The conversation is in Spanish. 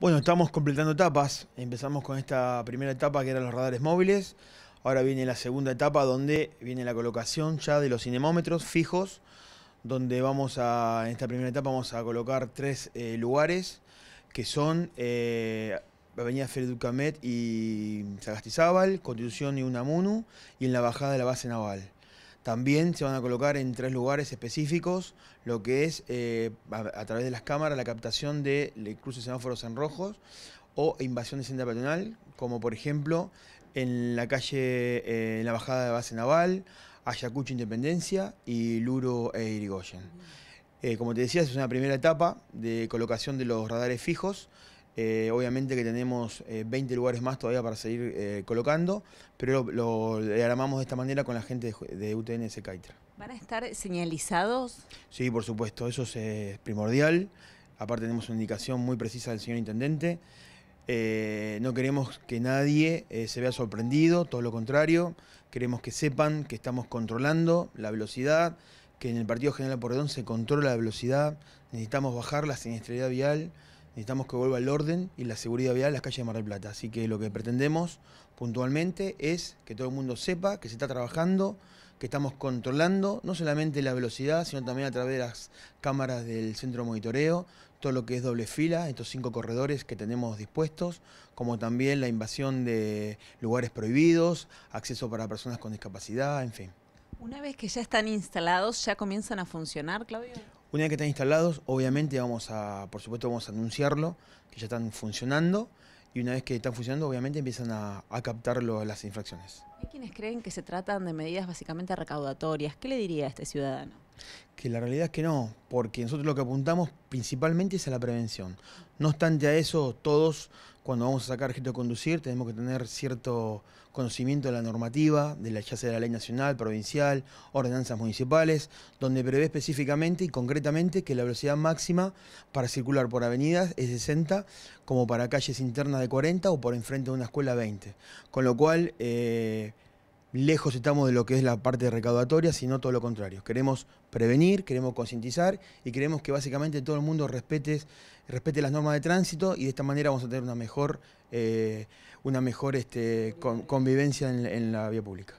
Bueno, estamos completando etapas. Empezamos con esta primera etapa que eran los radares móviles. Ahora viene la segunda etapa donde viene la colocación ya de los cinemómetros fijos, donde vamos a, en esta primera etapa vamos a colocar tres eh, lugares que son eh, Avenida Fereducamet y Sagastizábal, Constitución y Unamuno y en la bajada de la base naval. También se van a colocar en tres lugares específicos lo que es eh, a, través de las cámaras la captación de, de cruces semáforos en rojos o invasión de senda peatonal, como por ejemplo en la calle, en eh, la bajada de base naval, Ayacucho Independencia y Luro e Irigoyen. Eh, como te decía, es una primera etapa de colocación de los radares fijos eh, obviamente que tenemos 20 eh, lugares más todavía para seguir eh, colocando, pero lo, lo, armamos de esta manera con la gente de, de UTN ¿Van a estar señalizados? Sí, por supuesto, eso es, primordial. Aparte tenemos una indicación muy precisa del señor Intendente. no queremos que nadie se vea sorprendido, todo lo contrario. Queremos que sepan que estamos controlando la velocidad, que en el Partido General Porredón se controla la velocidad, necesitamos bajar la siniestralidad vial necesitamos que vuelva el orden y la seguridad vial en las calles de Mar del Plata. Así que lo que pretendemos puntualmente es que todo el mundo sepa que se está trabajando, que estamos controlando no solamente la velocidad, sino también a través de las cámaras del centro de monitoreo, todo lo que es doble fila, estos cinco corredores que tenemos dispuestos, como también la invasión de lugares prohibidos, acceso para personas con discapacidad, en fin. Una vez que ya están instalados, ¿ya comienzan a funcionar, Claudio? Una vez que están instalados, obviamente vamos a, por supuesto, vamos a anunciarlo, que ya están funcionando. Y una vez que están funcionando, obviamente empiezan a, a captar las infracciones. Hay quienes creen que se tratan de medidas básicamente recaudatorias. ¿Qué le diría a este ciudadano? que la realidad es que no, porque nosotros lo que apuntamos principalmente es a la prevención. No obstante a eso, todos cuando vamos a sacar gesto de conducir tenemos que tener cierto conocimiento de la normativa, de la, ya sea de la ley nacional, provincial, ordenanzas municipales, donde prevé específicamente y concretamente que la velocidad máxima para circular por avenidas es 60, como para calles internas de 40 o por enfrente de una escuela 20. Con lo cual... Eh, lejos estamos de lo que es la parte recaudatoria, sino todo lo contrario. Queremos prevenir, queremos concientizar y queremos que básicamente todo el mundo respete, respete las normas de tránsito y de esta manera vamos a tener una mejor, eh, una mejor este, convivencia en la vía pública.